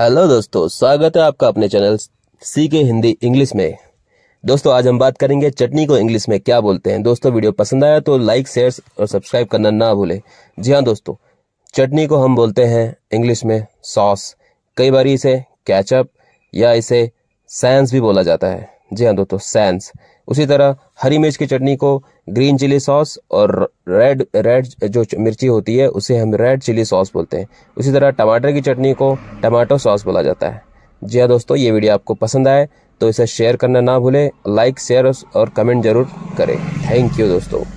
hello दोस्तों स्वागत है आपका अपने चैनल सी के हिंदी इंग्लिश में दोस्तों आज हम बात करेंगे चटनी को इंग्लिश में क्या बोलते हैं दोस्तों वीडियो पसंद आया तो लाइक शेयर और सब्सक्राइब करना ना भूलें जी हाँ दोस्तों चटनी को हम बोलते हैं इंग्लिश में सॉस कई बार इसे कैचअप या इसे सैंस भी बोला जाता है जी हाँ दोस्तों सैंस उसी तरह हरी मिर्च की चटनी को ग्रीन चिली सॉस और रेड रेड जो मिर्ची होती है उसे हम रेड चिली सॉस बोलते हैं उसी तरह टमाटर की चटनी को टमाटो सॉस बोला जाता है जी हाँ दोस्तों ये वीडियो आपको पसंद आए तो इसे शेयर करना ना भूलें लाइक शेयर और कमेंट जरूर करें थैंक यू दोस्तों